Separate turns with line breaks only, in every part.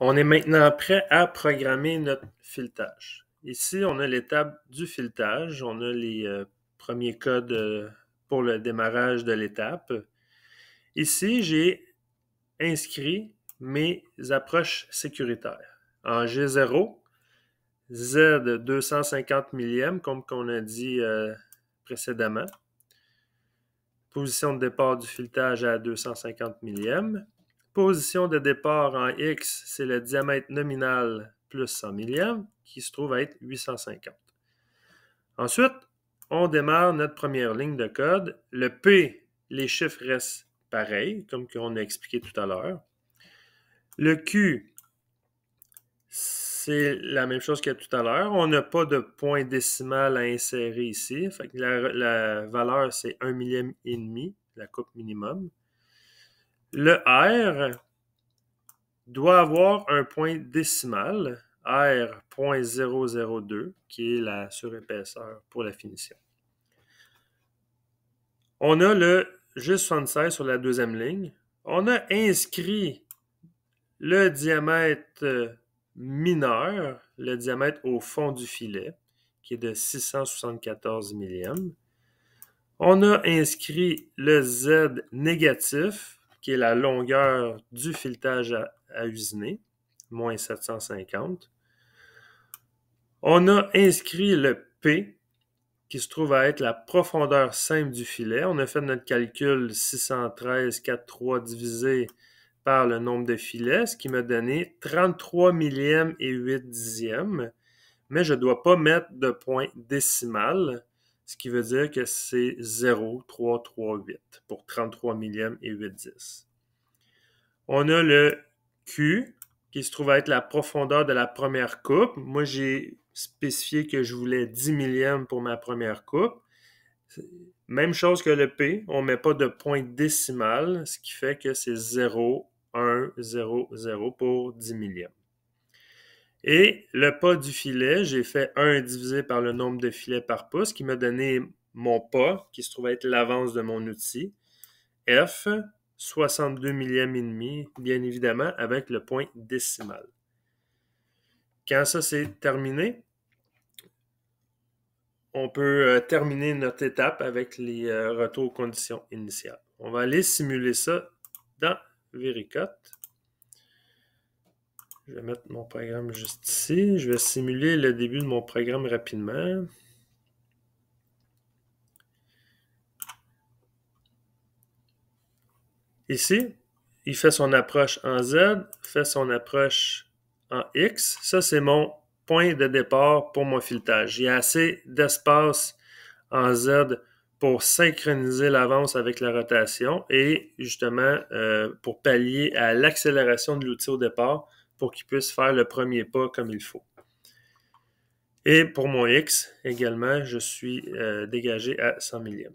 On est maintenant prêt à programmer notre filetage. Ici, on a l'étape du filetage. On a les euh, premiers codes euh, pour le démarrage de l'étape. Ici, j'ai inscrit mes approches sécuritaires. En G0, Z 250 millième, comme qu'on a dit euh, précédemment. Position de départ du filetage à 250 millième. Position de départ en X, c'est le diamètre nominal plus 100 millièmes, qui se trouve à être 850. Ensuite, on démarre notre première ligne de code. Le P, les chiffres restent pareils, comme on a expliqué tout à l'heure. Le Q, c'est la même chose que tout à l'heure. On n'a pas de point décimal à insérer ici. la, la valeur, c'est 1 millième et demi, la coupe minimum. Le R doit avoir un point décimal, R.002, qui est la surépaisseur pour la finition. On a le G76 sur la deuxième ligne. On a inscrit le diamètre euh, mineur, le diamètre au fond du filet, qui est de 674 millièmes. On a inscrit le Z négatif, qui est la longueur du filetage à, usiner, moins 750. On a inscrit le P qui se trouve à être la profondeur simple du filet. On a fait notre calcul 613,43 divisé par le nombre de filets, ce qui m'a donné 33 millièmes et 8 dixièmes. Mais je ne dois pas mettre de point décimal ce qui veut dire que c'est 0,338 3, 8 pour 33 millièmes et 8 10. On a le Q qui se trouve à être la profondeur de la première coupe. Moi, j'ai spécifié que je voulais 10 millièmes pour ma première coupe. Même chose que le P, on ne met pas de point décimal, ce qui fait que c'est 0, 1, 0, 0 pour 10 millièmes. Et le pas du filet, j'ai fait 1 divisé par le nombre de filets par pouce, qui m'a donné mon pas, qui se trouve être l'avance de mon outil. F, 62 millième et demi, bien évidemment, avec le point décimal. Quand ça c'est terminé, on peut euh, terminer notre étape avec les euh, retours aux conditions initiales. On va aller simuler ça dans Vericote. Je vais mettre mon programme juste ici. Je vais simuler le début de mon programme rapidement. Ici, il fait son approche en Z, fait son approche en X. Ça, c'est mon point de départ pour mon filetage. Il y a assez d'espace en Z pour synchroniser l'avance avec la rotation et justement euh, pour pallier à l'accélération de l'outil au départ pour qu'il puisse faire le premier pas comme il faut. Et pour mon X, également, je suis euh, dégagé à 100 millième.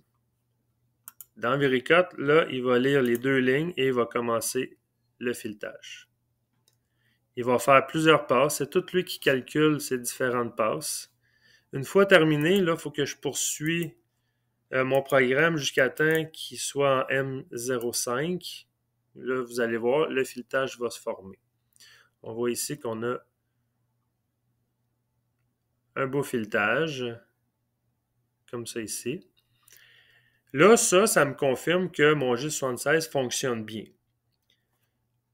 Dans Véricote, là, il va lire les deux lignes et il va commencer le filetage. Il va faire plusieurs passes. C'est tout lui qui calcule ces différentes passes. Une fois terminé, là, il faut que je poursuis euh, mon programme jusqu'à temps qu'il soit en M05. Là, vous allez voir, le filetage va se former. On voit ici qu'on a un beau filetage, comme ça ici. Là, ça, ça me confirme que mon G76 fonctionne bien.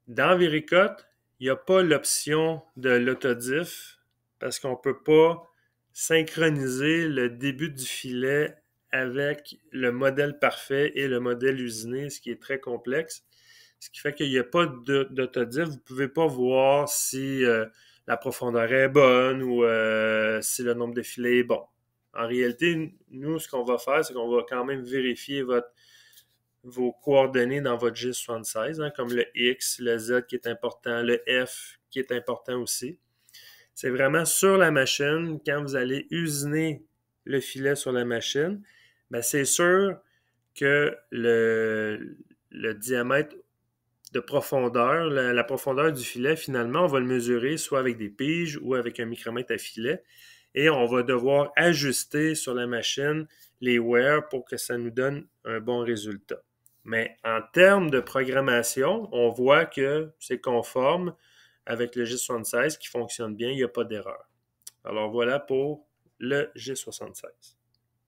Dans Viricote, il n'y a pas l'option de l'autodiff parce qu'on ne peut pas synchroniser le début du filet avec le modèle parfait et le modèle usiné, ce qui est très complexe ce qui fait qu'il n'y a pas dire Vous ne pouvez pas voir si euh, la profondeur est bonne ou euh, si le nombre de filets est bon. En réalité, nous, ce qu'on va faire, c'est qu'on va quand même vérifier votre, vos coordonnées dans votre G76, hein, comme le X, le Z qui est important, le F qui est important aussi. C'est vraiment sur la machine, quand vous allez usiner le filet sur la machine, ben, c'est sûr que le, le diamètre de profondeur, la, profondeur du filet, finalement, on va le mesurer soit avec des piges ou avec un micromètre à filet. Et on va devoir ajuster sur la machine les wear pour que ça nous donne un bon résultat. Mais en termes de programmation, on voit que c'est conforme avec le G76 qui fonctionne bien, il n'y a pas d'erreur. Alors voilà pour le G76.